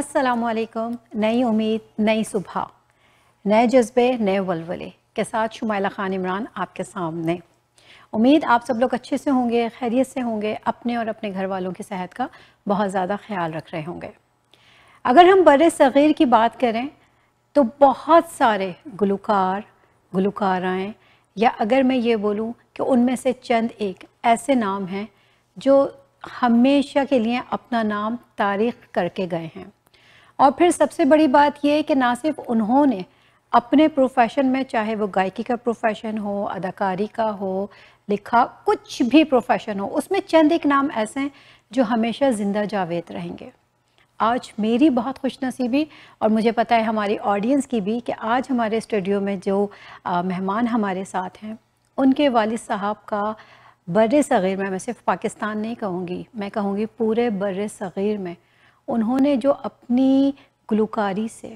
असलकम नई उम्मीद नई सुबह नए जज्बे नए वलवले के साथ शुमाइला ख़ान इमरान आपके सामने उम्मीद आप सब लोग अच्छे से होंगे खैरियत से होंगे अपने और अपने घर वालों की सेहत का बहुत ज़्यादा ख्याल रख रहे होंगे अगर हम बर सग़ीर की बात करें तो बहुत सारे गुलकार गुलकाराएँ या अगर मैं ये बोलूँ कि उनमें से चंद एक ऐसे नाम हैं जो हमेशा के लिए अपना नाम तारीख करके गए हैं और फिर सबसे बड़ी बात यह कि ना सिर्फ उन्होंने अपने प्रोफेशन में चाहे वो गायकी का प्रोफेशन हो अदाकारी का हो लिखा कुछ भी प्रोफेशन हो उसमें चंद एक नाम ऐसे हैं जो हमेशा ज़िंदा जावेद रहेंगे आज मेरी बहुत खुशनसीबी और मुझे पता है हमारी ऑडियंस की भी कि आज हमारे स्टूडियो में जो मेहमान हमारे साथ हैं उनके वाल साहब का बर सग़ीर में मैं सिर्फ पाकिस्तान नहीं कहूँगी मैं कहूँगी पूरे बर सग़ीर में उन्होंने जो अपनी गुलकारी से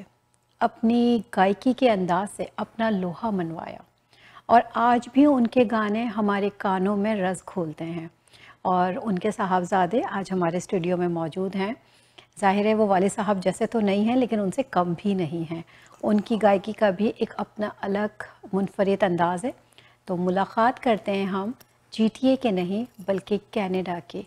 अपनी गायकी के अंदाज से अपना लोहा मनवाया और आज भी उनके गाने हमारे कानों में रस खोलते हैं और उनके साहबजादे आज हमारे स्टूडियो में मौजूद हैं ज़ाहिर है वो वाले साहब जैसे तो नहीं हैं लेकिन उनसे कम भी नहीं हैं उनकी गायकी का भी एक अपना अलग मुनफरद अंदाज़ है तो मुलाकात करते हैं हम जीटीए के नहीं बल्कि कनाडा के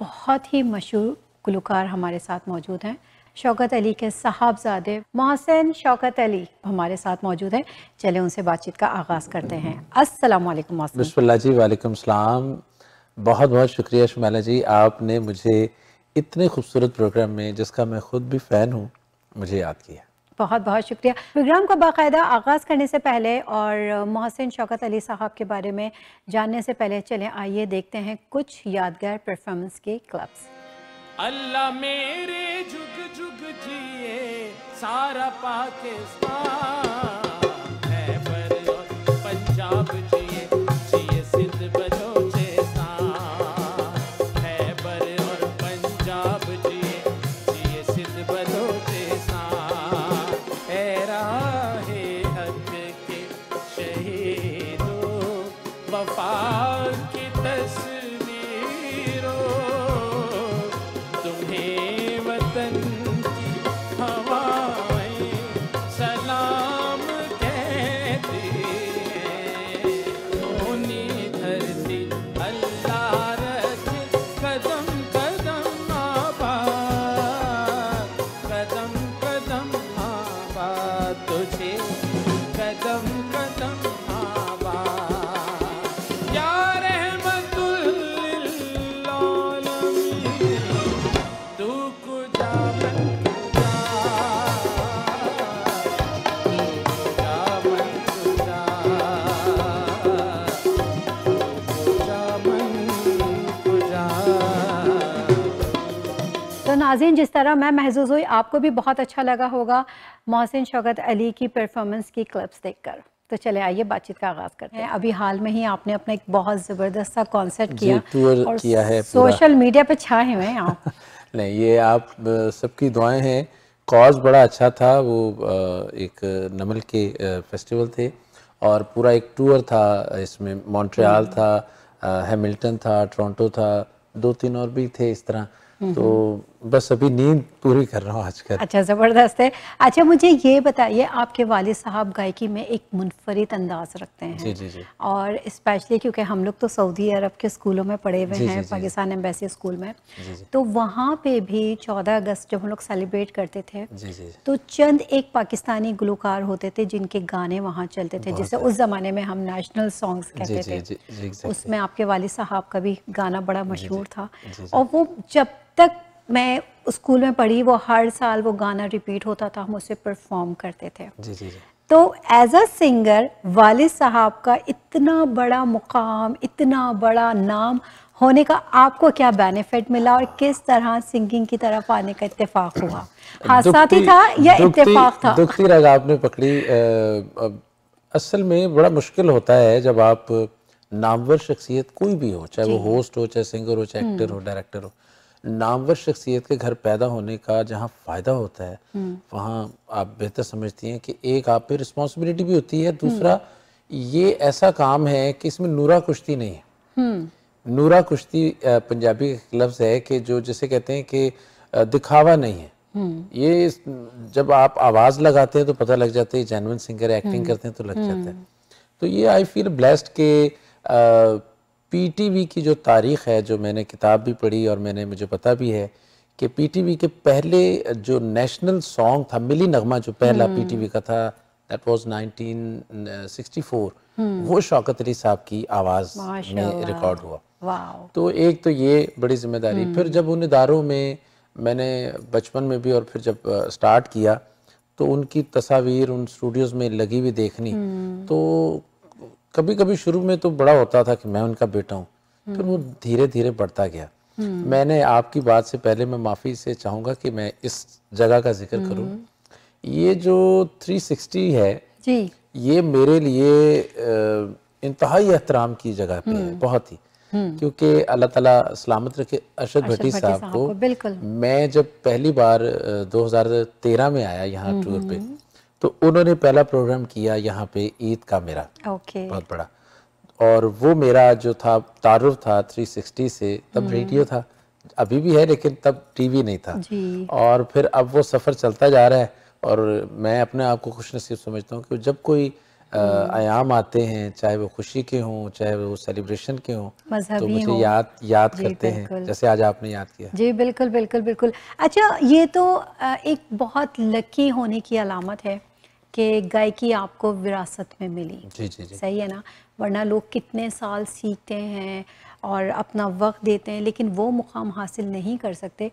बहुत ही मशहूर गुलकार हमारे साथ मौजूद हैं शौकत अली के साहबजादे मोहसिन शौकत अली हमारे साथ मौजूद हैं चले उनसे बातचीत का आगाज़ करते हैं अस्सलाम बिस्मिल्लाह जी वालेकुम सलाम बहुत बहुत शुक्रिया शुमाला जी आपने मुझे इतने खूबसूरत प्रोग्राम में जिसका मैं खुद भी फ़ैन हूँ मुझे याद किया बहुत बहुत शुक्रिया प्रोग्राम का बाकायदा आगाज़ करने से पहले और मोहसिन शौकत अली साहब के बारे में जानने से पहले चले आइए देखते हैं कुछ यादगार परफॉर्मेंस के क्लब्स अल्लाह मेरे जुग जुग जिए सारा पाकिस्तान नाजिन जिस तरह मैं महसूस हुई आपको भी बहुत अच्छा लगा होगा मोहसिन शौकत अली की परफॉर्मेंस की क्लिप्स देखकर तो चले आइए बातचीत का आगाज करते हैं अभी हाल में ही आपने अपना एक बहुत जबरदस्त सा कॉन्सर्ट किया और किया है सोशल मीडिया पे छाए हुए हैं आप नहीं ये आप सबकी दुआएं हैं कॉज बड़ा अच्छा था वो एक नमल के फेस्टिवल थे और पूरा एक टूर था इसमें मॉन्ट्रियाल हम्म। था हैमिल्टन था टोरंटो था दो तीन और भी थे इस तरह हम्म, तो हम्म। बस अभी नींद पूरी कर रहा हूँ आजकल अच्छा ज़बरदस्त है अच्छा मुझे ये बताइए आपके वाले साहब गायकी में एक मुनफरद अंदाज रखते हैं जी जी जी और स्पेशली क्योंकि हम लोग तो सऊदी अरब के स्कूलों में पढ़े हुए हैं पाकिस्तान एम्बेसी स्कूल में जी जी। तो वहाँ पे भी चौदह अगस्त जब हम लोग सेलिब्रेट करते थे जी जी। तो चंद एक पाकिस्तानी गुलकार होते थे जिनके गाने वहाँ चलते थे जिसे उस ज़माने में हम नेशनल सॉन्ग्स कहते थे उसमें आपके वाले साहब का भी गाना बड़ा मशहूर था और वो जब तक मैं स्कूल में पढ़ी वो हर साल वो गाना रिपीट होता था हम उसे परफॉर्म करते थे जी जी जी तो एज अ सिंगर वालिद साहब का इतना बड़ा मुकाम इतना बड़ा नाम होने का आपको क्या बेनिफिट मिला और किस तरह सिंगिंग की तरफ आने का इत्तेफाक हुआ हादसा ही था या इत्तेफाक था दुखती रग आपने पकड़ी आ, असल में बड़ा मुश्किल होता है जब आप नामवर शख्सियत कोई भी हो चाहे वो होस्ट हो चाहे सिंगर हो चाहे एक्टर हो डायरेक्टर हम्म। हो नामवर शख्सियत के घर पैदा होने का जहाँ फ़ायदा होता है हम्म। वहाँ आप बेहतर समझती हैं कि एक आप पे रिस्पॉन्सिबिलिटी भी होती है हम्म। दूसरा ये ऐसा काम है कि इसमें नूरा कुश्ती नहीं है हम्म। नूरा कुश्ती पंजाबी का लफ्ज़ है कि जो जिसे कहते हैं कि दिखावा नहीं है ये जब आप आवाज़ लगाते हैं तो पता लग जाता है जैनवन सिंगर एक्टिंग करते हैं तो लग जाता है तो ये आई फील ब्लेस्ड के पीटीवी की जो तारीख है जो मैंने किताब भी पढ़ी और मैंने मुझे पता भी है कि पीटीवी के पहले जो नेशनल सॉन्ग था मिली नगमा जो पहला पीटीवी हम्म। का था दैट वाज 1964 वो शौकत अली साहब की आवाज़ में रिकॉर्ड हुआ तो एक तो ये बड़ी जिम्मेदारी हम्म। फिर जब उन इदारों में मैंने बचपन में भी और फिर जब स्टार्ट uh, किया तो उनकी तस्वीर उन स्टूडियोज़ में लगी हुई देखनी हम्म। तो कभी कभी शुरू में तो बड़ा होता था कि मैं उनका बेटा हूँ हम्म। फिर वो धीरे धीरे बढ़ता गया हम्म। मैंने आपकी बात से पहले मैं माफ़ी से चाहूंगा कि मैं इस जगह का जिक्र करूँ हम्म। ये जो 360 है जी ये मेरे लिए इंतहाई एहतराम की जगह पे है बहुत ही क्योंकि अल्लाह ताला सलामत रखे अरशद भट्टी साहब को बिल्कुल मैं जब पहली बार 2013 में आया यहाँ टूर पे तो उन्होंने पहला प्रोग्राम किया यहाँ पे ईद का मेरा ओके okay. बहुत बड़ा और वो मेरा जो था तारुफ था 360 से तब रेडियो हम्म। था अभी भी है लेकिन तब टीवी नहीं था जी। और फिर अब वो सफ़र चलता जा रहा है और मैं अपने आप को खुश नसीब समझता हूँ कि जब कोई हम्म। आयाम आते हैं चाहे वो खुशी के हों चाहे वो सेलिब्रेशन के हों तो मुझे याद याद करते हैं जैसे आज आपने याद किया जी बिल्कुल बिल्कुल बिल्कुल अच्छा ये तो एक बहुत लकी होने की अलामत है कि गायकी आपको विरासत में मिली जी जी जी सही है ना वरना लोग कितने साल सीखते हैं और अपना वक्त देते हैं लेकिन वो मुकाम हासिल नहीं कर सकते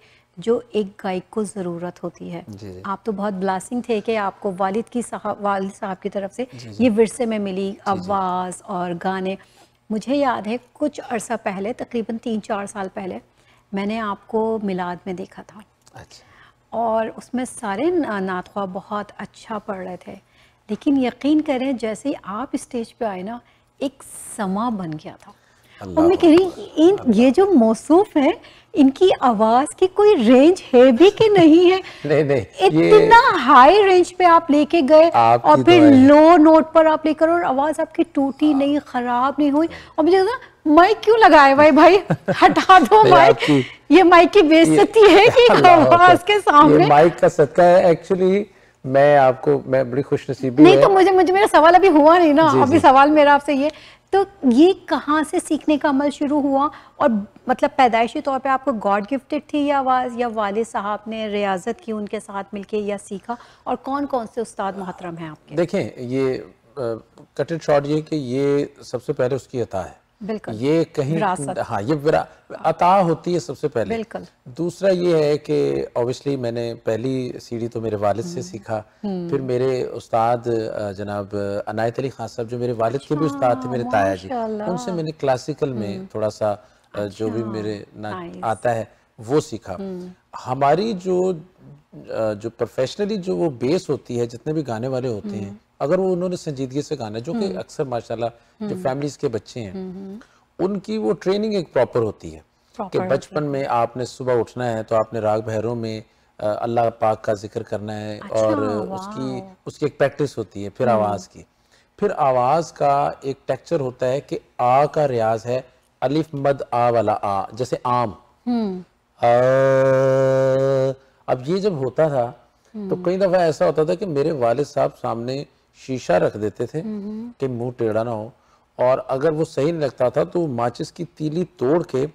जो एक गायक को ज़रूरत होती है जी जी। आप तो बहुत ब्लासिंग थे कि आपको वालिद की साहब वालिद साहब की तरफ से जी जी। ये विरसे में मिली आवाज़ और गाने मुझे याद है कुछ अरसा पहले तकरीबन तीन चार साल पहले मैंने आपको मिलाद में देखा था अच्छा और उसमें सारे नातवा बहुत अच्छा पढ़ रहे थे लेकिन यकीन करें जैसे ही आप स्टेज पे आए ना एक समा बन गया था और मैं कह रही इन ये जो मौसूफ है इनकी आवाज की कोई रेंज है भी कि नहीं है नहीं नहीं इतना हाई रेंज पे आप लेके गए और फिर लो नोट पर आप लेकर और आवाज आपकी टूटी हाँ। नहीं खराब नहीं हुई और मुझे ना माइक क्यों लगाए भाई भाई हटा दो माइक ये माइक की बेइज्जती है कि आवाज के सामने माइक का सदका है एक्चुअली मैं आपको मैं बड़ी खुश नसीबी नहीं तो मुझे मुझे मेरा सवाल अभी हुआ नहीं ना अभी सवाल मेरा आपसे ये तो ये कहाँ से सीखने का अमल शुरू हुआ और मतलब पैदाइशी तौर पे आपको गॉड गिफ्टेड थी या आवाज़ या वाले साहब ने रियाजत की उनके साथ मिलके या सीखा और कौन कौन से उस्ताद मोहतरम हैं आपके देखें ये कट एंड शॉर्ट ये कि ये सबसे पहले उसकी अता है बिल्कुल ये कहीं हाँ ये अता होती है सबसे पहले बिल्कुल दूसरा ये है कि ऑब्वियसली मैंने पहली सीढ़ी तो मेरे वालिद से हम्म। सीखा हम्म। फिर मेरे उस्ताद जनाब अनायत अली खान साहब जो मेरे वालिद के भी उस्ताद थे मेरे ताया जी उनसे मैंने क्लासिकल में हम्म। थोड़ा सा जो भी अच्छा। मेरे ना आता है वो सीखा हमारी जो जो प्रोफेशनली जो वो बेस होती है जितने भी गाने वाले होते हैं अगर वो उन्होंने संजीदगी से गाना जो कि हम्म। अक्सर माशाल्लाह जो हम्म। फैमिलीज के बच्चे हैं हम्म, उनकी वो ट्रेनिंग एक प्रॉपर होती है कि बचपन में आपने सुबह उठना है तो आपने राग भैरों में अल्लाह पाक का जिक्र करना है अच्छा, और उसकी उसकी एक प्रैक्टिस होती है फिर आवाज़ की फिर आवाज़ का एक टेक्चर होता है कि आ का रियाज है अलिफ मद आ वाला आ जैसे आम अब ये जब होता था तो कई दफ़ा ऐसा होता था कि मेरे वालिद साहब सामने शीशा रख देते थे कि मुंह टेढ़ा ना हो और अगर वो सही नहीं लगता था तो माचिस की तीली तोड़ के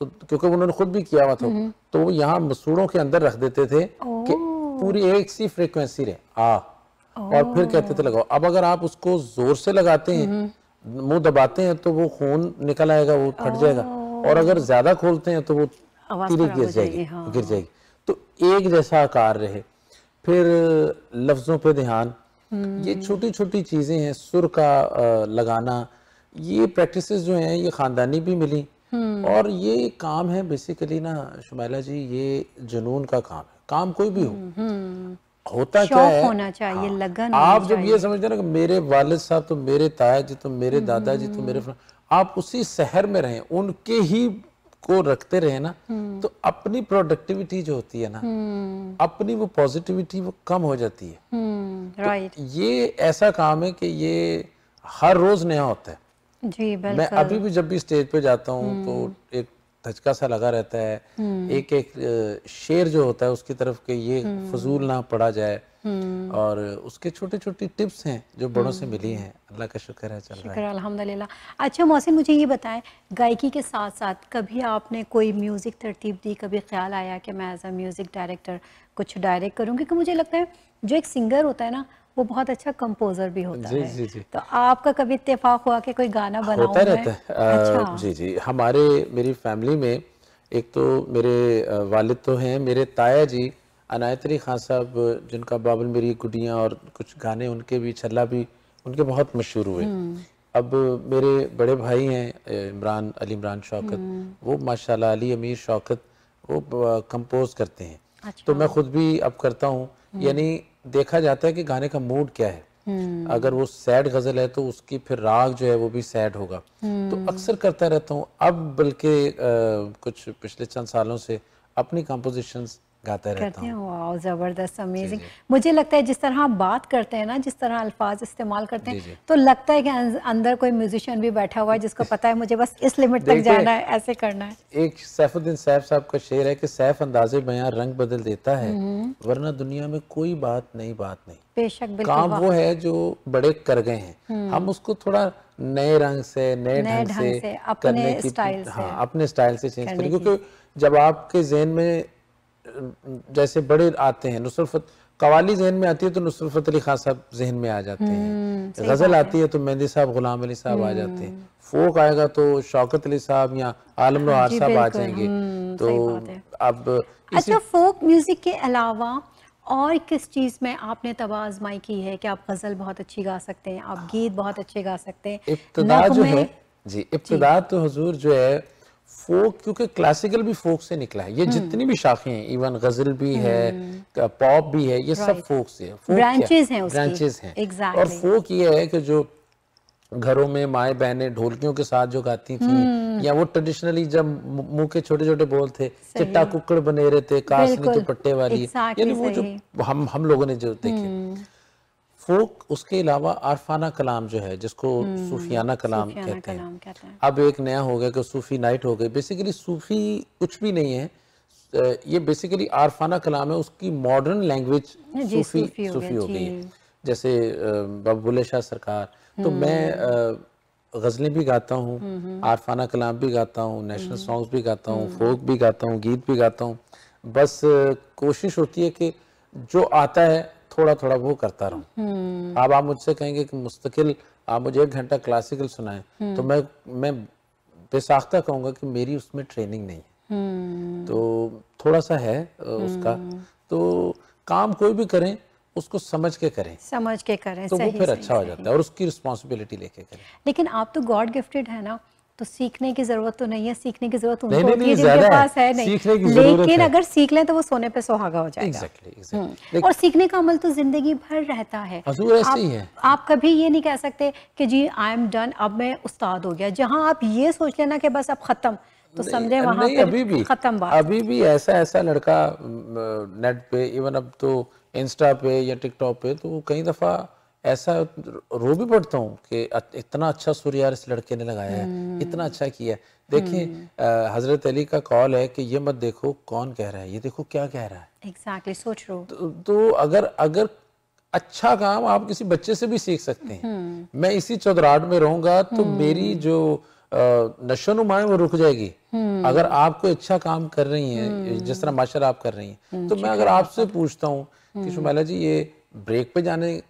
तो क्योंकि उन्होंने खुद भी किया हुआ था तो वो यहाँ मसूड़ों के अंदर रख देते थे कि पूरी एक सी फ्रिक्वेंसी रहे आ और फिर कहते थे लगाओ अब अगर आप उसको जोर से लगाते हैं मुंह दबाते हैं तो वो खून निकल आएगा वो फट जाएगा और अगर ज्यादा खोलते हैं तो वो तीली गिर जाएगी हाँ। गिर जाएगी तो एक जैसा आकार रहे फिर लफ्जों पे ध्यान हम्म। ये छोटी छोटी चीज़ें हैं सुर का लगाना ये प्रैक्टिसेस जो हैं ये ख़ानदानी भी मिली हम्म। और ये काम है बेसिकली ना शुमला जी ये जुनून का काम है काम कोई भी हो हम्म, होता क्या है होना चाहिए हाँ, लगन आप जब ये समझते ना कि मेरे वालिद साहब तो मेरे ताया जी तो मेरे दादाजी तो मेरे आप उसी शहर में रहें उनके ही को रखते रहे ना हम्म। तो अपनी प्रोडक्टिविटी जो होती है ना हम्म। अपनी वो पॉजिटिविटी वो कम हो जाती है राइट हम्म, तो ये ऐसा काम है कि ये हर रोज नया होता है जी मैं अभी भी जब भी स्टेज पे जाता हूँ तो एक धचका सा लगा रहता है एक एक शेर जो होता है उसकी तरफ के ये फजूल ना पड़ा जाए हम्म। और उसके छोटे छोटे टिप्स हैं जो बड़ों से हम्म। मिली हैं अल्लाह का शुक्र है चल शुक्र रहा है अल्हम्दुलिल्लाह अच्छा मौसम मुझे ये बताएं गायकी के साथ साथ कभी आपने कोई म्यूज़िक तरतीब दी कभी ख्याल आया कि मैं एज अ म्यूज़िक डायरेक्टर कुछ डायरेक्ट करूँ क्योंकि मुझे लगता है जो एक सिंगर होता है ना वो बहुत अच्छा कंपोजर भी होता जी, है जी, जी. तो आपका कभी इत्तेफाक हुआ कि कोई गाना बना होता रहता है अच्छा। जी जी हमारे मेरी फैमिली में एक तो मेरे वालिद तो हैं मेरे ताया जी अनायत अली खान साहब जिनका बाबुल मेरी गुडियाँ और कुछ गाने उनके भी छल्ला भी उनके बहुत मशहूर हुए हम्म। अब मेरे बड़े भाई हैं इमरान अली इमरान शौकत हम्म। वो माशाल्लाह अली अमीर शौकत वो कंपोज करते हैं अच्छा। तो मैं खुद भी अब करता हूँ हम्म। यानी देखा जाता है कि गाने का मूड क्या है अगर वो सैड गजल है तो उसकी फिर राग जो है वो भी सैड होगा तो अक्सर करता रहता हूँ अब बल्कि कुछ पिछले चंद सालों से अपनी कंपोजिशंस गाते रहता करते हैं ज़बरदस्त अमेजिंग मुझे लगता है जिस तरह आप बात करते हैं ना जिस तरह अल्फाज इस्तेमाल करते हैं तो लगता है कि अं-, अंदर कोई म्यूजिशियन भी बैठा हुआ है जिसको पता है मुझे बस इस लिमिट तक जाना है ऐसे करना है एक सैफुद्दीन सैफ साहब का शेर है कि सैफ अंदाजे बयां रंग बदल देता है हम्म। वरना दुनिया में कोई बात नहीं बात नहीं बेशक काम वो है जो बड़े कर गए हैं हम्म। हम उसको थोड़ा नए रंग से नए ढंग से, अपने स्टाइल हाँ, अपने स्टाइल से चेंज करें क्योंकि जब आपके जहन में जैसे बड़े आते हैं नुसरफत कवाली जहन में आती है तो नुसरफत अली खान साहब जहन में आ जाते हैं हम्म, गजल आती है तो मेहंदी साहब गुलाम अली साहब आ जाते हैं हम्म। फोक आएगा तो शौकत अली साहब या आलम लोहार साहब आ जाएंगे हम्म, तो अब अच्छा फोक म्यूजिक के अलावा और किस चीज़ में आपने आजमाई की है कि आप गज़ल बहुत अच्छी गा सकते हैं आप गीत बहुत अच्छे गा सकते हैं इब्तदा जो है जी इब्तदा तो हजूर जो है फोक क्योंकि क्लासिकल भी फोक से निकला है ये हम्म। जितनी भी शाखें हैं इवन गजल भी हम्म। है पॉप भी है ये सब फोक से है ब्रांचेस हैं ब्रांचेस exactly. और फोक ये है कि जो घरों में माए बहने ढोलकियों के साथ जो गाती थी हम्म। या वो ट्रेडिशनली जब मुंह के छोटे छोटे बोल थे चिट्टा कुकड़ बने रहे थे कासनी तो के पट्टे वाली यानी वो जो हम हम लोगों ने जो देखे फोक उसके अलावा आरफाना कलाम जो है जिसको हम्म, सूफियाना कलाम सूफियाना कहते, कलाम हैं। कहते हैं अब एक नया हो गया कि सूफी नाइट हो गई बेसिकली सूफी कुछ भी नहीं है ये बेसिकली आरफाना कलाम है उसकी मॉडर्न लैंग्वेज सूफी सूफी, सूफी हो गई है जैसे बबुल शाह सरकार तो हम्म। मैं गज़लें भी गाता हूँ हम्म, आरफाना कलाम भी गाता हूँ नेशनल सॉन्ग्स भी गाता हूँ फोक भी गाता हूँ गीत भी गाता हूँ बस कोशिश होती है कि जो आता है थोड़ा थोड़ा वो करता रहूं हम्म। अब आप मुझसे कहेंगे कि मुस्तकिल आप मुझे एक घंटा क्लासिकल सुनाए हम्म। तो मैं मैं बेसाख्ता कहूंगा कि मेरी उसमें ट्रेनिंग नहीं है हम्म। तो थोड़ा सा है उसका तो काम कोई भी करें उसको समझ के करें समझ के करें तो सही, वो फिर सही, अच्छा सही, हो जाता है और उसकी रिस्पॉन्सिबिलिटी लेके करें लेकिन आप तो गॉड गिफ्टेड है ना तो सीखने की जरूरत तो नहीं है सीखने की जरूरत उनको होती है जिनके पास है नहीं लेकिन है। अगर सीख लें तो वो सोने पे सुहागा हो जाएगा exactly, exactly. हम्म। और सीखने का अमल तो जिंदगी भर रहता है आप, है आप कभी ये नहीं कह सकते कि जी आई एम डन अब मैं उस्ताद हो गया जहाँ आप ये सोच लेना कि बस अब खत्म तो समझे वहाँ अभी भी खत्म अभी भी ऐसा ऐसा लड़का नेट पे इवन अब तो इंस्टा पे या टिकटॉक पे तो कई दफा ऐसा रो भी पड़ता हूँ कि इतना अच्छा सुर यार इस लड़के ने लगाया है हम्म। इतना अच्छा किया देखिए हम्म। हजरत अली का कॉल है कि ये मत देखो कौन कह रहा है ये देखो क्या कह रहा है एग्जैक्टली सोच रो तो, तो, अगर अगर अच्छा काम आप किसी बच्चे से भी सीख सकते हैं हम्म। मैं इसी चौधराहट में रहूंगा तो मेरी जो नशो नुमा वो रुक जाएगी अगर आप कोई अच्छा काम कर रही हैं जिस तरह माशा आप कर रही हैं तो मैं अगर आपसे पूछता हूँ कि शुमाला जी ये ब्रेक पे जाने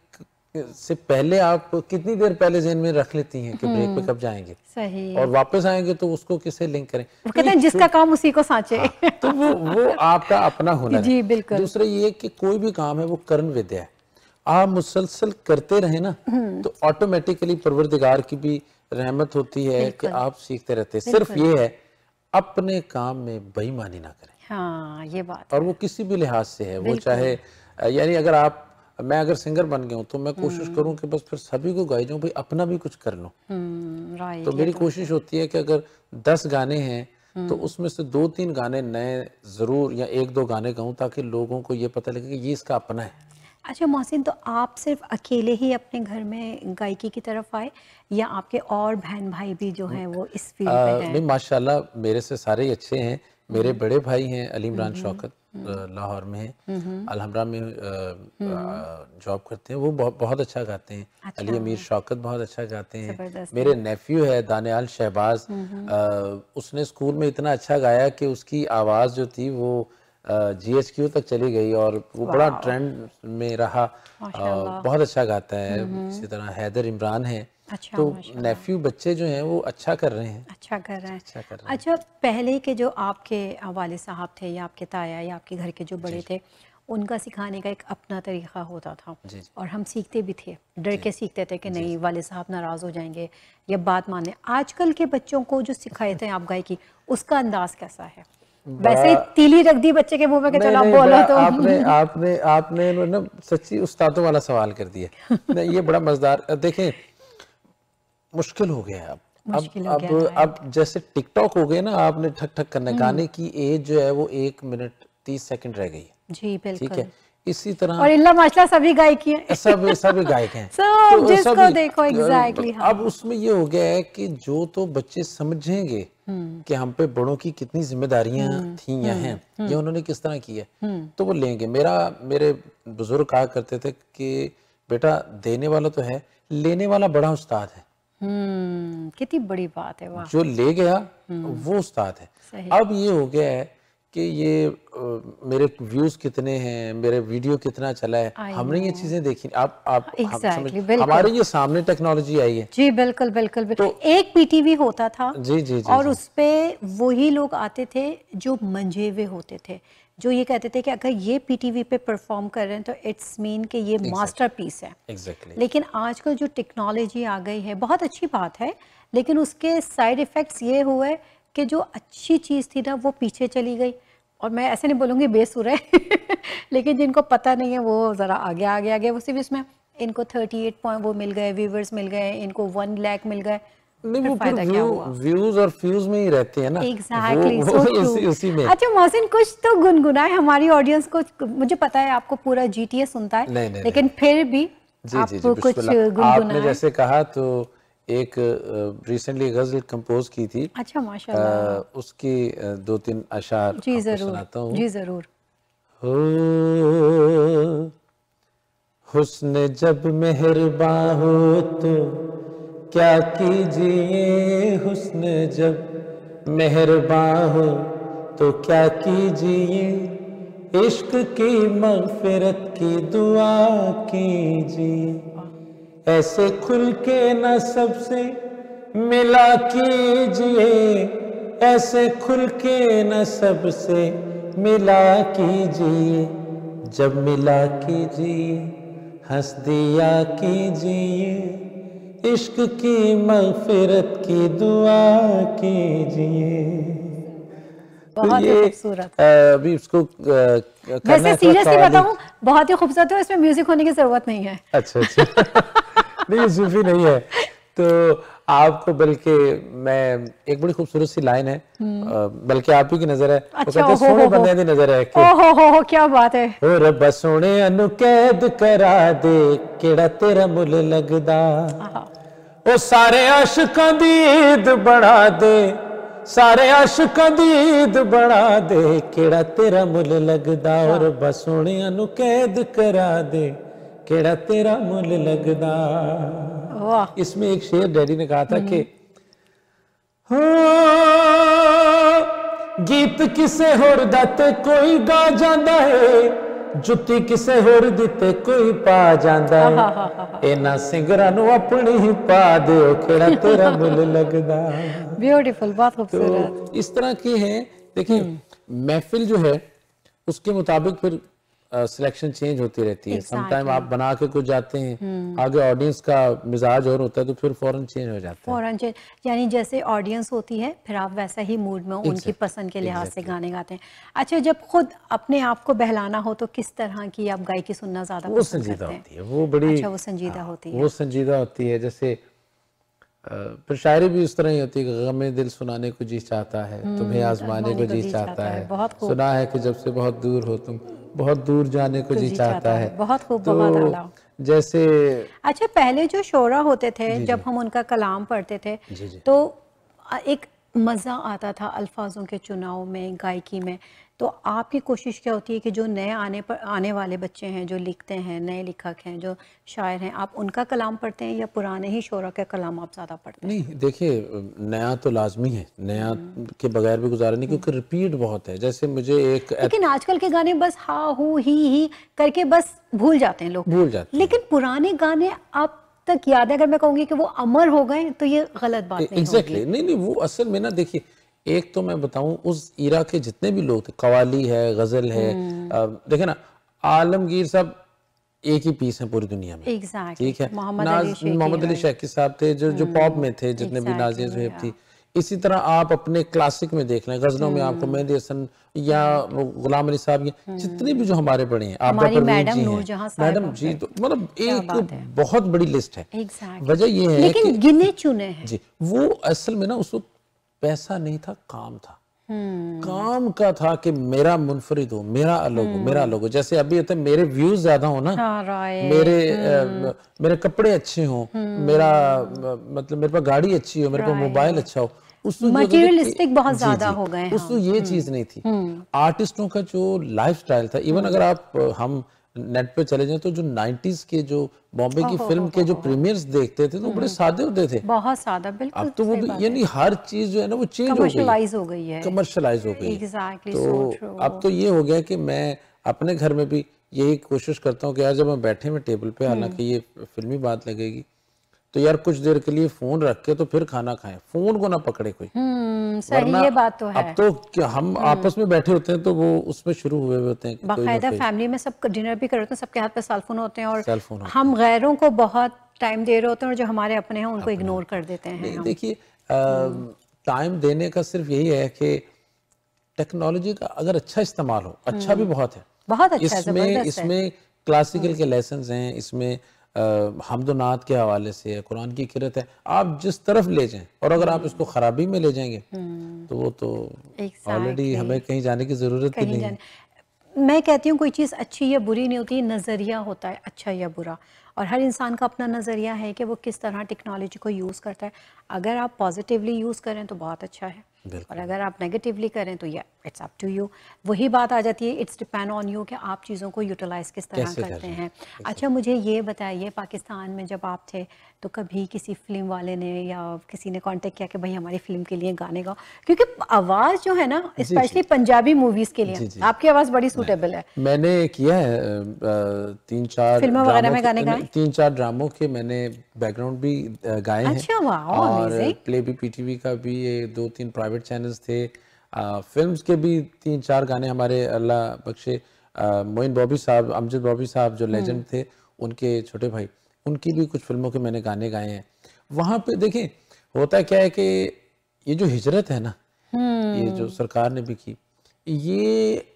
से पहले आप कितनी देर पहले जेन में रख लेती हैं कि ब्रेक पे हम्म। कब जाएंगे सही और वापस आएंगे तो उसको किसे लिंक करें वो कहते हैं जिसका काम उसी को सांचे हाँ, तो वो वो आपका अपना होना जी बिल्कुल दूसरा ये कि कोई भी काम है वो कर्म विद्या है आप मुसलसल करते रहे ना हम्म। तो ऑटोमेटिकली परवरदिगार की भी रहमत होती है कि आप सीखते रहते सिर्फ ये है अपने काम में बेईमानी ना करें हाँ ये बात और वो किसी भी लिहाज से है वो चाहे यानी अगर आप मैं अगर सिंगर बन गया हूँ तो मैं कोशिश हम्म। करूँ कि बस फिर सभी को गाई जाऊँ भाई अपना भी कुछ कर लो हम्म, तो मेरी तो कोशिश होती है कि अगर दस गाने हैं तो हम्म। उसमें से दो तीन गाने नए जरूर या एक दो गाने गाऊँ ताकि लोगों को ये पता लगे कि ये इसका अपना है अच्छा मोहसिन तो आप सिर्फ अकेले ही अपने घर में गायकी की तरफ आए या आपके और बहन भाई भी जो हैं वो इस फील्ड में हैं नहीं माशाल्लाह मेरे से सारे अच्छे हैं मेरे हम्म। बड़े भाई हैं अली इमरान हम्म। शौकत हम्म। लाहौर में अलहमरा में जॉब करते हैं वो बहुत बहुत अच्छा गाते हैं अच्छा अली अमीर शौकत बहुत अच्छा गाते हैं मेरे नेफ्यू है दानियाल शहबाज उसने स्कूल में इतना अच्छा गाया कि उसकी आवाज़ जो थी वो जी एच क्यू तक चली गई और वो बड़ा ट्रेंड में रहा बहुत अच्छा गाता है इसी तरह हैदर इमरान है अच्छा तो नेफ्यू बच्चे जो हैं वो अच्छा कर रहे हैं अच्छा कर रहे हैं अच्छा कर रहे हैं अच्छा पहले के जो आपके वाले साहब थे या आपके ताया या आपके घर के जो बड़े थे उनका सिखाने का एक अपना तरीका होता था और हम सीखते भी थे डर के सीखते थे कि नहीं वाले साहब नाराज़ हो जाएंगे या बात माने आजकल के बच्चों को जो सिखाए थे आप गाय की उसका अंदाज कैसा है वैसे तीली रख दी बच्चे के मुंह में चलो बोलो तो आपने आपने आपने ना मतलब सच्ची उस्तादों वाला सवाल कर दिया ये बड़ा मजेदार देखें मुश्किल हो गया है अब अब अब अब जैसे टिकटॉक हो गए ना आपने ठक ठक करने हम्म। गाने की एज जो है वो एक मिनट तीस सेकंड रह गई जी बिल्कुल ठीक है इसी तरह और इल्ला माशाल्लाह सभी गायक हैं सब सभी गायक हैं सब तो जिसको सभी, देखो एग्जैक्टली exactly, हाँ। अब उसमें ये हो गया है कि जो तो बच्चे समझेंगे हम्म। कि हम पे बड़ों की कितनी जिम्मेदारियां हम्म, थी या हैं ये उन्होंने किस तरह की है तो वो लेंगे मेरा मेरे बुजुर्ग कहा करते थे कि बेटा देने वाला तो है लेने वाला बड़ा उस्ताद है हम्म, कितनी बड़ी बात है वाह जो ले गया हम्म। वो उस्ताद है अब ये हो गया है कि ये आ, मेरे व्यूज कितने हैं मेरे वीडियो कितना चला है हमने ये चीजें देखी आप आप हाँ, exactly, हम हमारे ये सामने टेक्नोलॉजी आई है जी बिल्कुल बिल्कुल बिल्कुल तो, एक पीटीवी होता था जी जी, जी और उसपे वही लोग आते थे जो मंझे हुए होते थे जो ये कहते थे कि अगर ये पीटीवी पे परफॉर्म कर रहे हैं तो इट्स मीन कि ये exactly. मास्टर पीस है exactly. लेकिन आजकल जो टेक्नोलॉजी आ गई है बहुत अच्छी बात है लेकिन उसके साइड इफ़ेक्ट्स ये हुए कि जो अच्छी चीज़ थी ना वो पीछे चली गई और मैं ऐसे नहीं बोलूँगी बेसुर है लेकिन जिनको पता नहीं है वो ज़रा आगे आगे आगे वो सिर्फ इसमें इनको थर्टी एट पॉइंट वो मिल गए व्यूवर्स मिल गए इनको वन लैक मिल गए नहीं वो फिर व्यू, व्यूज और फ्यूज में ही रहते हैं ना एग्जैक्टली exactly, so उसी, उसी में अच्छा मोहसिन कुछ तो गुनगुनाए हमारी ऑडियंस को मुझे पता है आपको पूरा जीटीए सुनता है नहीं, नहीं, लेकिन नहीं। फिर भी जी, जी, जी, कुछ आपने जैसे कहा तो एक रिसेंटली गजल कंपोज की थी अच्छा माशाल्लाह उसकी दो तीन अशार जी जरूर जी जरूर हुस्न जब मेहरबा हो तो क्या कीजिए हुस्न जब मेहरबान हो तो क्या कीजिए इश्क की मगफिरत की दुआ कीजिए ऐसे खुल के न सबसे मिला कीजिए ऐसे खुल के न सबसे मिला कीजिए जब मिला कीजिए हंस दिया कीजिए इश्क की मगफिरत की दुआ कीजिए बहुत ही खूबसूरत सीरियसली बहुत ही खूबसूरत है इसमें म्यूजिक होने की जरूरत नहीं है अच्छा अच्छा नहीं सूफी नहीं है तो आप तो बल्कि मैं एक बड़ी खूबसूरत सी लाइन है हम्म। बल्कि आप ही की नजर है अच्छा, तो सोने बंदे की नजर है ओ हो हो क्या बात है ओ रब सोने अनु कैद करा दे केड़ा तेरा मुल लगदा ओ सारे आशिकां दी ईद बना दे सारे आशिकां दी ईद बना दे केड़ा तेरा मुल लगदा ओ अच्छा। रब सोने अनु कैद करा दे केड़ा तेरा मुल लगदा इसमें एक शेर डैडी ने कहा था कि हाँ, गीत किसे होर दाते कोई गा जाता है जुती किसे होर ਹੋਰ कोई पा जाता है इना ਸਿੰਗਰਾਂ ਨੂੰ ਆਪਣੀ ਹੀ ਪਾ ਦਿਓ ਕਿਹੜਾ ਤੇਰਾ ਮੁੱਲ ਲੱਗਦਾ ब्यूटीफुल बहुत खूबसूरत तो इस तरह की है देखिए हम्म। महफिल जो है उसके मुताबिक फिर सिलेक्शन uh, चेंज होती रहती है समटाइम exactly. आप बना के कुछ जाते हैं hmm. आगे ऑडियंस का मिजाज और होता है तो फिर फौरन चेंज हो जाता है फौरन चेंज यानी जैसे ऑडियंस होती है फिर आप वैसा ही मूड में exactly. उनकी पसंद के लिहाज exactly. से गाने गाते हैं अच्छा जब खुद अपने आप को बहलाना हो तो किस तरह की आप गायकी सुनना ज्यादा वो संजीदा होती है वो बड़ी अच्छा, वो संजीदा हाँ, होती है वो संजीदा होती है जैसे फिर शायरी भी उस तरह ही होती है गमे दिल सुनाने को जी चाहता है हम्म, तुम्हें आजमाने को तो जी चाहता है सुना है कि जब से बहुत दूर हो तुम बहुत दूर जाने को तो जी चाहता है बहुत खूब तो जैसे अच्छा पहले जो शोरा होते थे जब हम उनका कलाम पढ़ते थे तो एक मज़ा आता था अल्फाजों के चुनाव में गायकी में तो आपकी कोशिश क्या होती है कि जो नए आने पर आने वाले बच्चे हैं जो लिखते हैं नए लिखक हैं जो शायर हैं आप उनका कलाम पढ़ते हैं या पुराने ही शोरा का कलाम आप ज़्यादा पढ़ते हैं नहीं देखिए नया तो लाजमी है नया हम्म। के बगैर भी गुजारा नहीं क्योंकि हम्म। रिपीट बहुत है जैसे मुझे एक लेकिन आजकल के गाने बस हा हु ही ही करके बस भूल जाते हैं लोग भूल जाते लेकिन पुराने गाने आप तक याद है अगर मैं कहूँगी कि वो अमर हो गए तो ये गलत बात नहीं एग्जैक्टली नहीं नहीं वो असल में ना देखिए एक तो मैं बताऊं उस ईरा के जितने भी लोग थे कवाली है गजल है हम्म। देखे ना आलमगीर साहब एक ही पीस है पूरी दुनिया में ठीक है मोहम्मद अली शेखी साहब थे जो जो पॉप हम्म। में थे जितने भी नाजिया जुहेब थी इसी तरह आप अपने क्लासिक में देख लें गजलों में आपको हम्म। मेहंदी हसन या गुलाम अली साहब या जितने भी जो हमारे बड़े हैं आप डॉक्टर मैडम जी हैं मैडम जी तो मतलब एक बहुत बड़ी लिस्ट है वजह ये है लेकिन कि गिने चुने हैं जी वो असल में ना उस वक्त पैसा नहीं था काम था हम्म। काम का था कि मेरा मुनफरिद हो मेरा अलग हो मेरा अलग हो हम्म। जैसे अभी होता है मेरे व्यूज ज्यादा हो ना हाँ, मेरे आ, हम्म। मेरे कपड़े अच्छे हो मेरा मतलब मेरे पास गाड़ी अच्छी हो मेरे पास मोबाइल अच्छा हो उस मटेरियलिस्टिक बहुत ज्यादा हो गए उस ये चीज नहीं थी आर्टिस्टों का जो लाइफस्टाइल था इवन अगर आप हम नेट पे चले जाए तो जो 90s के जो बॉम्बे की फिल्म के जो प्रीमियर्स देखते थे तो बड़े हम्म। सादे होते थे बहुत सादा बिल्कुल अब तो वो यानी हर चीज जो है ना वो चेंज हो गई हो गई है कमर्शलाइज हो गई तो अब तो ये हो गया कि मैं अपने घर में भी यही कोशिश करता हूँ कि यार जब मैं बैठे में टेबल पे हालांकि हम्म। ये फिल्मी बात लगेगी तो यार कुछ देर के लिए फोन रख के तो फिर खाना खाए फोन को ना पकड़े कोई हम्म, सही ये बात तो है अब तो क्या हम हम्म। आपस में बैठे होते हैं तो वो उसमें शुरू हुए होते हैं बाकायदा फैमिली में सब डिनर भी कर रहे होते हैं सबके हाथ पे सेल फोन होते हैं और हम गैरों को बहुत टाइम दे रहे होते हैं और जो हमारे अपने हैं उनको इग्नोर कर देते हैं देखिए टाइम हम्म। देने का सिर्फ यही है कि टेक्नोलॉजी का अगर अच्छा इस्तेमाल हो अच्छा भी बहुत है बहुत अच्छा इसमें इसमें क्लासिकल के लेसन हैं इसमें हमदनात के हवाले से है कुरान की किरत है आप जिस तरफ ले जाएं और अगर आप इसको खराबी में ले जाएंगे हम्म। तो वो तो ऑलरेडी हमें कहीं जाने की ज़रूरत ही नहीं है मैं कहती हूँ कोई चीज़ अच्छी या बुरी नहीं होती नज़रिया होता है अच्छा या बुरा और हर इंसान का अपना नज़रिया है कि वो किस तरह टेक्नोलॉजी को यूज़ करता है अगर आप पॉजिटिवली यूज़ करें तो बहुत अच्छा है और अगर आप नेगेटिवली करें तो इट्स अप टू यू वही बात आ जाती है इट्स डिपेंड ऑन यू कि आप चीज़ों को यूटिलाइज किस तरह करते हैं अच्छा मुझे ये बताइए पाकिस्तान में जब आप थे तो कभी किसी फिल्म वाले ने या किसी ने कांटेक्ट किया कि भाई हमारी फिल्म के लिए गाने गाओ क्योंकि आवाज़ जो है ना स्पेशली पंजाबी मूवीज़ के लिए जी, जी, आपकी आवाज़ बड़ी सूटेबल है मैंने किया है तीन चार फिल्मों वगैरह में गाने गाए तीन चार ड्रामों के मैंने बैकग्राउंड भी गाए अच्छा, हैं और प्ले भी पीटीवी का भी ये दो तीन प्राइवेट चैनल्स थे फिल्म्स के भी तीन चार गाने हमारे अल्लाह बख्शे मोइन बॉबी साहब अमजद बॉबी साहब जो लेजेंड हम्म। थे उनके छोटे भाई उनकी भी कुछ फिल्मों के मैंने गाने गाए हैं वहां पे देखें होता क्या है कि ये जो हिजरत है ना ये जो हम्म। सरकार ने भी की ये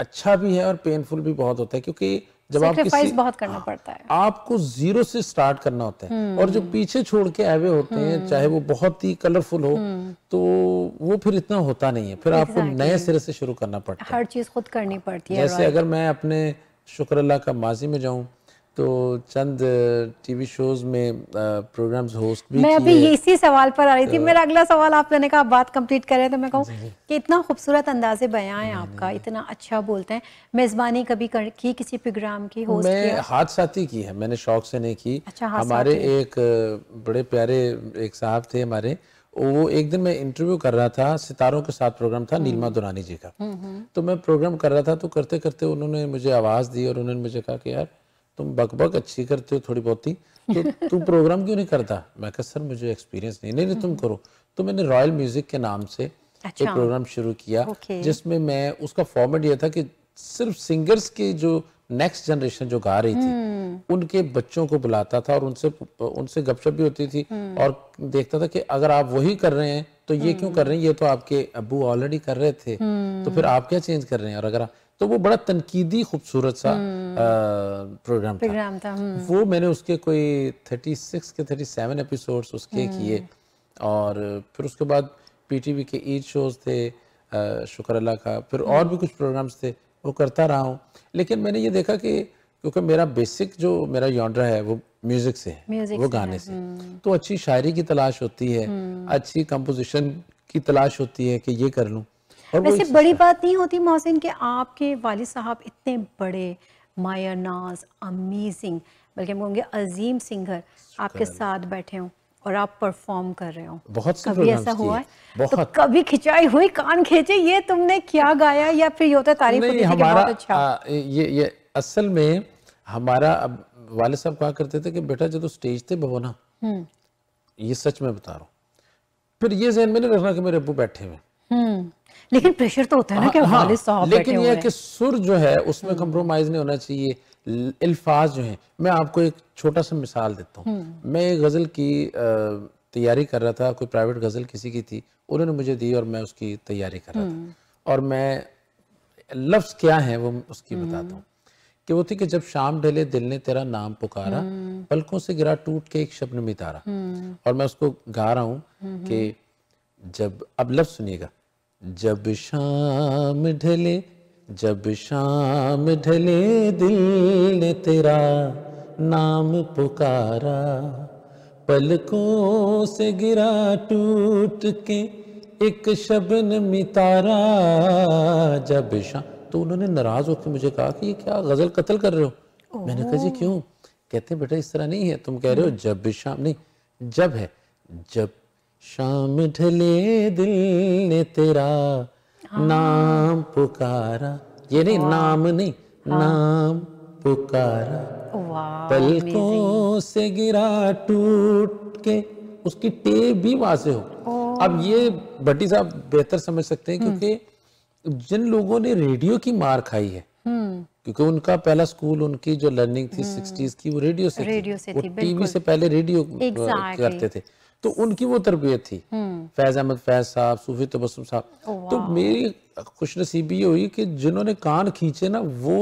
अच्छा भी है और पेनफुल भी बहुत होता है क्योंकि जब आप किसी बहुत करना पड़ता है हाँ, आपको जीरो से स्टार्ट करना होता है हम्म। और जो पीछे छोड़ के आए हुए होते हैं हम्म। चाहे वो बहुत ही कलरफुल हो तो वो फिर इतना होता नहीं है फिर आपको नए सिरे से शुरू करना पड़ता है हर चीज खुद करनी पड़ती है जैसे अगर मैं अपने शुक्र अल्लाह का माजी में जाऊँ तो चंद टीवी uh, शोज में प्रोग्राम्स uh, होस्ट भी मैं अभी इसी सवाल पर आ रही थी तो मेरा अगला सवाल आप मैंने कहा बात कंप्लीट करें तो मैं कहूँ कि इतना खूबसूरत अंदाज बयां है आपका इतना अच्छा बोलते हैं मेज़बानी कभी कर, की किसी प्रोग्राम की होस्ट मैं हाथ साथी की है मैंने शौक से नहीं की अच्छा, हमारे एक uh, बड़े प्यारे एक साहब थे हमारे वो एक दिन मैं इंटरव्यू कर रहा था सितारों के साथ प्रोग्राम था नीलमा हम्म। दुरानी जी का हम्म, हम्म। तो मैं प्रोग्राम कर रहा था तो करते करते उन्होंने मुझे आवाज़ दी और उन्होंने मुझे कहा कि यार तुम बक बक अच्छी करते हो थोड़ी बहुत ही तो तू प्रोग्राम क्यों नहीं करता मैं कहा सर मुझे एक्सपीरियंस नहीं नहीं तुम करो तो मैंने रॉयल म्यूजिक के नाम से अच्छा। एक प्रोग्राम शुरू किया जिसमें मैं उसका फॉर्मेट यह था कि सिर्फ सिंगर्स के जो नेक्स्ट जनरेशन जो गा रही थी हम्म। उनके बच्चों को बुलाता था और उनसे उनसे गपशप भी होती थी हम्म। और देखता था कि अगर आप वही कर रहे हैं तो ये क्यों हम्म। कर रहे हैं ये तो आपके अबू ऑलरेडी कर रहे थे तो फिर आप क्या चेंज कर रहे हैं और अगर आप तो वो बड़ा तनकीदी खूबसूरत सा प्रोग्राम हम्म। प्रोग्राम था, था हम्म। वो मैंने उसके कोई थर्टी सिक्स के थर्टी सेवन एपिसोड उसके हम्म। किए और फिर उसके बाद पीटीवी के ईद शोज थे शुक्र अल्लाह का फिर और भी कुछ प्रोग्राम्स थे वो करता रहा हूँ लेकिन मैंने ये देखा कि क्योंकि मेरा बेसिक जो मेरा यौंड्रा है वो म्यूजिक से है म्यूजिक वो गाने से। तो अच्छी शायरी की तलाश होती है अच्छी कंपोजिशन की तलाश होती है कि ये कर लूँ वैसे बड़ी बात नहीं होती मोहसिन के आपके वालिद साहब इतने बड़े माया नाज अमेजिंग बल्कि हम कहूँगे अजीम सिंगर आपके साथ बैठे हों और आप परफॉर्म कर रहे हो बहुत कभी ऐसा हुआ है तो कभी खिंचाई हुई कान खींचे ये तुमने क्या गाया या फिर ये होता है तारीफ हमारा अच्छा। आ, ये ये असल में हमारा अब वाले साहब कहा करते थे कि बेटा जो तो स्टेज थे बहो ना हम्म। ये सच में बता रहा हूँ फिर ये जहन में नहीं रखना कि मेरे अबू बैठे हुए लेकिन प्रेशर तो होता है ना कि हाँ, हाँ। साहब लेकिन ये कि सुर जो है उसमें कंप्रोमाइज हम्म। नहीं होना चाहिए अल्फाज जो है मैं आपको एक छोटा सा मिसाल देता हूँ हम्म। मैं एक गज़ल की तैयारी कर रहा था कोई प्राइवेट गज़ल किसी की थी उन्होंने मुझे दी और मैं उसकी तैयारी कर रहा था हम्म। और मैं लफ्ज़ क्या है वो उसकी बताता हूँ कि वो थी कि जब शाम ढले दिल ने तेरा नाम पुकारा पलकों से गिरा टूट के एक शब्द मितारा और मैं उसको गा रहा हूँ कि जब अब लफ्ज़ सुनिएगा जब शाम ढले जब शाम ढले दिल ने तेरा नाम पुकारा पलकों से गिरा टूट के एक शबन मितारा जब शाम तो उन्होंने नाराज होकर मुझे कहा कि ये क्या गजल कत्ल कर रहे हो मैंने कहा जी क्यों कहते बेटा इस तरह नहीं है तुम कह रहे हो जब शाम नहीं जब है जब शाम ढले दिल ने तेरा हाँ। नाम पुकारा ये नहीं नाम नहीं हाँ। नाम पुकारा पलकों से गिरा टूट के उसकी टेप भी वहां से हो अब ये भट्टी साहब बेहतर समझ सकते हैं हम्म। क्योंकि जिन लोगों ने रेडियो की मार खाई है हम्म। क्योंकि उनका पहला स्कूल उनकी जो लर्निंग थी हम्म। सिक्सटीज की वो रेडियो से रेडियो थी, से थी, वो टीवी से पहले रेडियो exactly. करते थे तो उनकी वो तरबियत थी हम्म। फैज़ अहमद फैज़ साहब सूफी तबसम साहब तो मेरी खुश नसीबी ये हुई कि जिन्होंने कान खींचे ना वो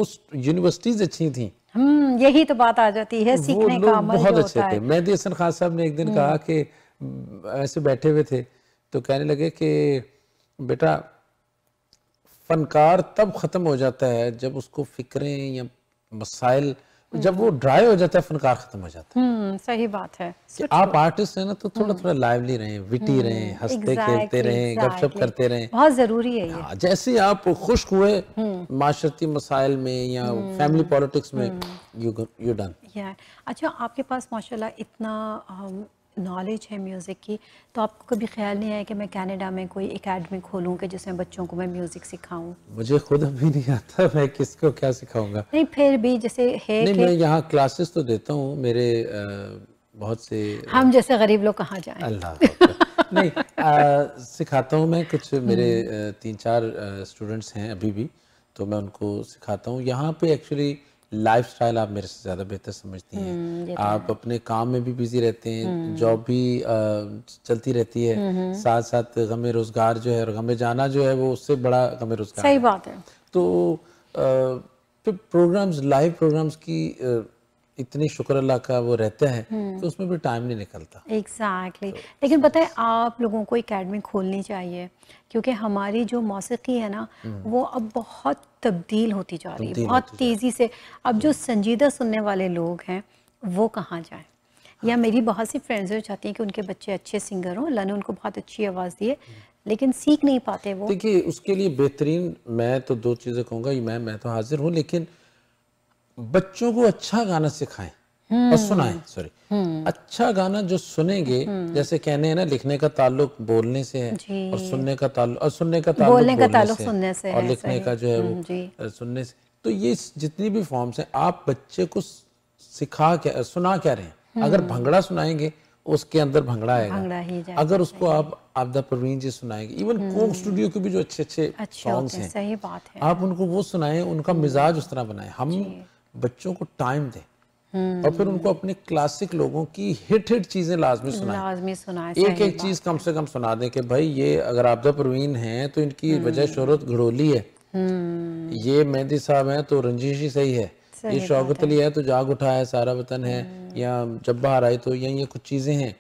यूनिवर्सिटीज अच्छी थी हम्म, यही तो बात आ जाती है सीखने का अमल बहुत अच्छे थे मेहदी हसन खान साहब ने एक दिन कहा हम्म। कि ऐसे बैठे हुए थे तो कहने लगे कि बेटा फनकार तब ख़त्म हो जाता है जब उसको फिक्रें या मसाइल हम्म। जब वो ड्राई हो जाता है फनकार खत्म हो जाता है हम्म, सही बात है कि आप आर्टिस्ट है ना तो थोड़ा थोड़ा लाइवली रहें विटी हम्म, रहें हंसते खेलते रहें गपशप करते रहें बहुत जरूरी है ये हाँ, जैसे आप खुश हुए माशरती मसाइल में या फैमिली पॉलिटिक्स में यू यू डन अच्छा आपके पास माशाल्लाह इतना नॉलेज है म्यूज़िक की तो आपको कभी ख्याल नहीं आया कि मैं कनाडा में कोई एकेडमी खोलूँ कि जिसमें बच्चों को मैं म्यूज़िक सिखाऊँ मुझे खुद अभी नहीं आता मैं किसको क्या सिखाऊंगा नहीं फिर भी जैसे है नहीं, मैं यहाँ क्लासेस तो देता हूँ मेरे आ, बहुत से हम जैसे गरीब लोग कहाँ जाए अल्लाह नहीं आ, सिखाता हूँ मैं कुछ मेरे हम्म। तीन चार स्टूडेंट्स हैं अभी भी तो मैं उनको सिखाता हूँ यहाँ पे एक्चुअली स्टाइल आप मेरे से ज़्यादा बेहतर समझती हैं हम्म, तो आप अपने काम में भी बिजी रहते हैं जॉब हम्म। भी चलती रहती है हम्म, साथ साथ गमे रोज़गार जो है और गमे जाना जो है वो उससे बड़ा गमे रोज़गार सही बात है तो प्रोग्राम्स लाइव प्रोग्राम्स की इतनी शुक्र अल्लाह का वो रहता है तो हम्म। उसमें भी टाइम नहीं निकलता एग्जैक्टली exactly. तो, लेकिन पता है आप लोगों को अकेडमी खोलनी चाहिए क्योंकि हमारी जो मौसीकी है ना हम्म। वो अब बहुत तब्दील होती जा रही है बहुत तेज़ी से अब जो हम्म। संजीदा सुनने वाले लोग हैं वो कहाँ जाए या हाँ। मेरी बहुत सी फ्रेंड्स जो चाहती हैं कि उनके बच्चे अच्छे सिंगर हों अल्लाह ने उनको बहुत अच्छी आवाज़ दी है लेकिन सीख नहीं पाते वो देखिए उसके लिए बेहतरीन मैं तो दो चीज़ें कहूँगा मैं मैं तो हाजिर हूँ लेकिन बच्चों को अच्छा गाना सिखाएं और हम्म। सुनाएं सॉरी हम्म। अच्छा गाना जो सुनेंगे हम्म। जैसे कहने हैं ना लिखने का ताल्लुक बोलने से है और सुनने का ताल्लुक और सुनने का ताल्लुक बोलने, बोलने का ताल्लुक सुनने से और लिखने का जो है वो सुनने से तो ये जितनी भी फॉर्म्स हैं आप बच्चे को सिखा क्या सुना क्या रहे अगर भंगड़ा सुनाएंगे उसके अंदर भंगड़ा आएगा अगर उसको आप आपदा प्रवीण जी सुनाएंगे इवन कोक स्टूडियो के भी जो अच्छे अच्छे सॉन्ग्स हैं सही बात है आप उनको वो सुनाएं उनका मिजाज उस तरह बनाएं हम बच्चों को टाइम दें हम्म। और फिर उनको अपने क्लासिक लोगों की हिट हिट चीजें लाजमी सुना एक एक चीज कम से कम सुना दें कि भाई ये अगर आपदा परवीन है तो इनकी हम्म। वजह शोहरत घड़ोली है हम्म। ये मेहंदी साहब है तो रंजीश ही सही है ये शौकत अली है तो जाग उठा है सारा वतन है या बाहर आए तो ये ये कुछ चीजें हैं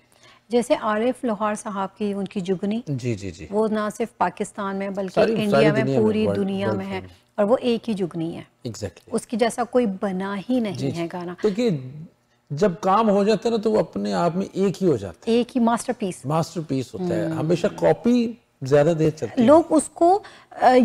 जैसे आरिफ लोहार साहब की उनकी जुगनी जी जी जी वो ना सिर्फ पाकिस्तान में बल्कि इंडिया में पूरी दुनिया में है और वो एक ही जुगनी है exactly. उसकी जैसा कोई बना ही नहीं है गाना क्योंकि तो जब काम हो जाता है ना तो वो अपने आप में एक ही हो जाता है एक ही मास्टरपीस मास्टरपीस होता है हम्म। हमेशा कॉपी ज़्यादा देर चलती लोग उसको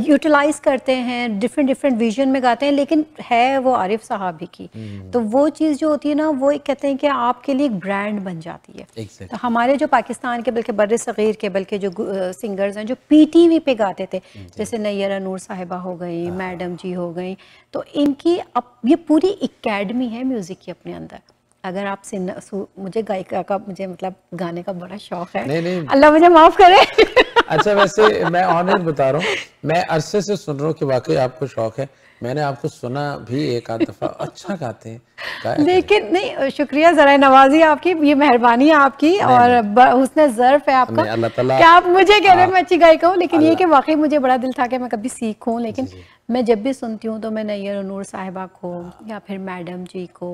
यूटिलाइज करते हैं डिफरेंट डिफरेंट विजन में गाते हैं लेकिन है वो आरिफ साहब ही की हम्म। तो वो चीज़ जो होती है ना वो कहते हैं कि आपके लिए एक ब्रांड बन जाती है exactly. तो हमारे जो पाकिस्तान के बल्कि बर सग़ीर के बल्कि जो सिंगर्स हैं जो पी टी वी पे गाते थे जैसे नैरा नूर साहिबा हो गई हाँ। मैडम जी हो गई तो इनकी अब ये पूरी एकेडमी है म्यूज़िक की अपने अंदर अगर आपसे मुझे गायिका का मुझे मतलब गाने का बड़ा शौक है नहीं नहीं अल्लाह मुझे माफ करे अच्छा वैसे मैं ऑनलाइन बता रहा हूँ मैं अरसे से सुन रहा हूँ कि वाकई आपको शौक है मैंने आपको सुना भी एक आध दफा अच्छा गाते हैं लेकिन नहीं शुक्रिया जरा नवाजी आपकी ये मेहरबानी है आपकी नहीं, और उसने जर्फ है आपका अल्लाह ताला आप मुझे कह रहे हैं मैं अच्छी गायिका हूँ लेकिन ये कि वाकई मुझे बड़ा दिल था कि मैं कभी सीखूं लेकिन मैं जब भी सुनती हूँ तो मैं नैयर नूर साहिबा को या फिर मैडम जी को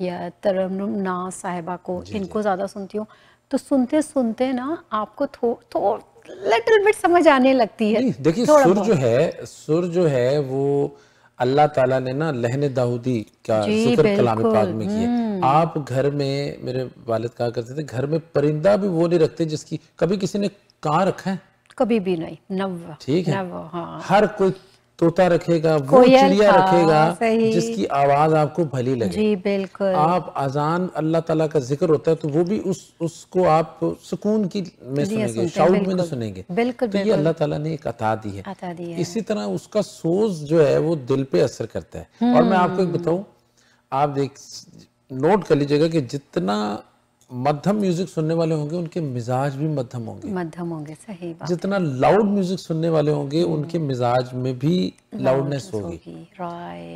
या तरमना साहिबा को इनको ज़्यादा सुनती हूँ तो सुनते सुनते ना आपको थो, थो लिटिल बिट समझ आने लगती है देखिए सुर जो है सुर जो है वो अल्लाह ताला ने ना लहन दाऊदी का जिक्र कलाम पाक में किया हम्म। आप घर में मेरे वालिद कहा करते थे घर में परिंदा भी वो नहीं रखते जिसकी कभी किसी ने कहा रखा है कभी भी नहीं नव ठीक है नव, हाँ। हर कोई तोता रखेगा वो चिड़िया हाँ, रखेगा जिसकी आवाज आपको भली लगे जी बिल्कुल आप आजान अल्लाह ताला का जिक्र होता है तो वो भी उस उसको आप सुकून की में सुनेंगे शाउट में ना सुनेंगे बिल्कुल तो ये अल्लाह ताला ने एक अता दी है इसी तरह उसका सोज जो है वो दिल पे असर करता है और मैं आपको एक हम्म। बताऊ आप देख नोट कर लीजिएगा कि जितना मध्यम म्यूजिक सुनने वाले होंगे उनके मिजाज भी मध्यम होंगे मध्यम होंगे सही बात जितना लाउड म्यूजिक सुनने वाले होंगे हम्म। उनके मिजाज में भी लाउडनेस होगी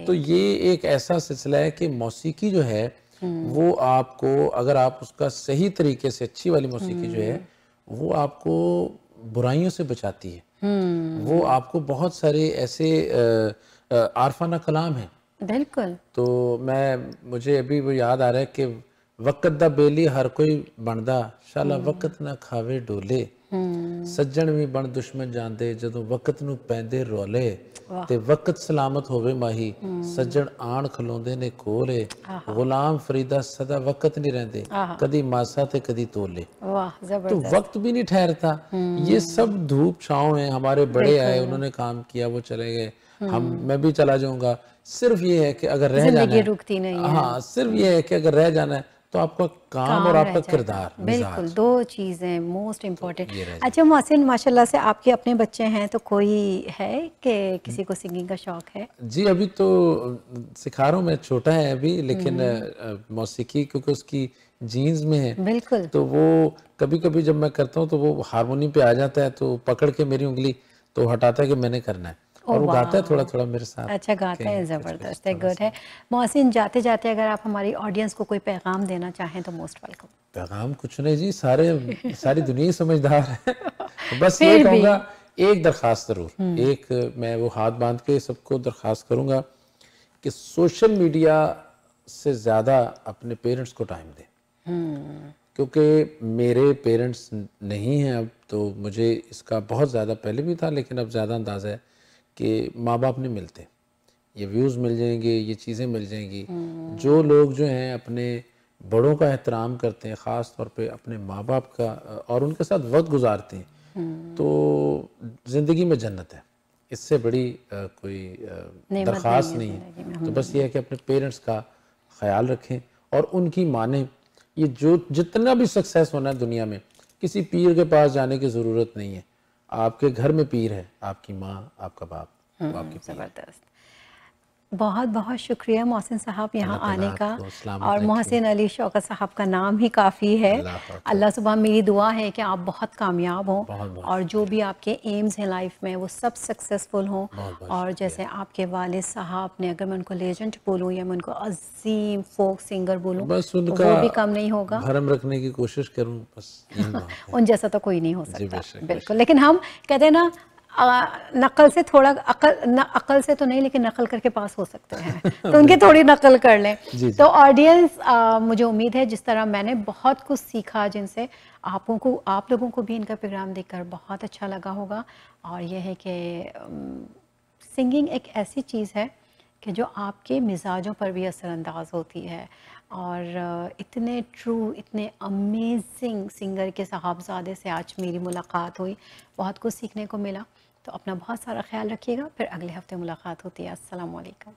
तो ये एक ऐसा सिलसिला है कि मौसीकी जो है हम्म। वो आपको अगर आप उसका सही तरीके से अच्छी वाली मौसीकी जो है हम्म। वो आपको बुराइयों से बचाती है वो आपको बहुत सारे ऐसे आरफाना कलाम है बिल्कुल तो मैं मुझे अभी वो याद आ रहा है कि वक्त का बेली हर कोई बनता शाला हम्म। वक्त ना खावे डोले हम्म। सज्जन भी बन दुश्मन जाते जो वक्त पेंदे रोले ते वक्त सलामत होवे माही हम्म। सज्जन आन खलोंदे ने कोले गुलाम फरीदा सदा वक्त नहीं रहते कदी मासा ते कदी तोले तो वक्त भी नहीं ठहरता ये सब धूप छाव है हमारे बड़े आए उन्होंने काम किया वो चले गए हम मैं भी चला जाऊंगा सिर्फ ये है कि अगर रह जाना हाँ सिर्फ ये है कि अगर रह जाना है तो आपका काम, काम और आपका किरदार बिल्कुल दो चीज़ें मोस्ट इम्पोर्टेंट अच्छा मोहसिन माशाल्लाह से आपके अपने बच्चे हैं तो कोई है कि किसी को सिंगिंग का शौक है जी अभी तो सिखा रहा हूँ मैं छोटा है अभी लेकिन हम्म। मौसीकी क्योंकि उसकी जीन्स में है बिल्कुल तो वो कभी कभी जब मैं करता हूँ तो वो हारमोनियम पे आ जाता है तो पकड़ के मेरी उंगली तो हटाता है कि मैंने करना है और वो गाता है थोड़ा थोड़ा मेरे साथ अच्छा गाते हैं ज़बरदस्त है गुड है मोहसिन जाते जाते अगर आप हमारी ऑडियंस को कोई पैगाम देना चाहें तो मोस्ट वेलकम पैगाम कुछ नहीं जी सारे सारी दुनिया समझदार है बस ये कहूंगा एक दरखास्त ज़रूर हम्म। एक मैं वो हाथ बांध के सबको दरखास्त करूंगा कि सोशल मीडिया से ज़्यादा अपने पेरेंट्स को टाइम दें हम्म। क्योंकि मेरे पेरेंट्स नहीं हैं अब तो मुझे इसका बहुत ज़्यादा पहले भी था लेकिन अब ज़्यादा अंदाज़ा है कि माँ बाप नहीं मिलते ये व्यूज़ मिल जाएंगे ये चीज़ें मिल जाएंगी हम्म। जो लोग जो हैं अपने बड़ों का एहतराम करते हैं ख़ास तौर पे अपने माँ बाप का और उनके साथ वक्त गुजारते हैं हम्म। तो ज़िंदगी में जन्नत है इससे बड़ी आ, कोई दरख्वास्त नहीं है तो हम्म। बस ये है कि अपने पेरेंट्स का ख्याल रखें और उनकी माने ये जो जितना भी सक्सेस होना है दुनिया में किसी पीर के पास जाने की ज़रूरत नहीं है आपके घर में पीर है आपकी माँ आपका बाप हम्म, आपकी जबरदस्त बहुत बहुत शुक्रिया मोहसिन साहब यहाँ आने का और मोहसिन अली शौकत साहब का नाम ही काफ़ी है अल्लाह सुबह मेरी दुआ है कि आप बहुत कामयाब हों और जो भी आपके एम्स हैं लाइफ में वो सब सक्सेसफुल हों और जैसे आपके वाल साहब ने अगर मैं उनको लेजेंड बोलूँ या मैं उनको अजीम फोक सिंगर बोलूँ वो भी कम नहीं होगा भरम रखने की कोशिश करूँ बस उन जैसा तो कोई नहीं हो सकता बिल्कुल लेकिन हम कहते हैं ना नकल से थोड़ा अकल न, अकल से तो नहीं लेकिन नकल करके पास हो सकते हैं तो उनकी थोड़ी नकल कर लें तो ऑडियंस मुझे उम्मीद है जिस तरह मैंने बहुत कुछ सीखा जिनसे आपों को आप लोगों को भी इनका प्रोग्राम देखकर बहुत अच्छा लगा होगा और यह है कि सिंगिंग एक ऐसी चीज़ है कि जो आपके मिजाजों पर भी असरानंदाज होती है और इतने ट्रू इतने अमेजिंग सिंगर के साहबजादे से आज मेरी मुलाकात हुई बहुत कुछ सीखने को मिला तो अपना बहुत सारा ख्याल रखिएगा फिर अगले हफ्ते मुलाकात होती है असलकम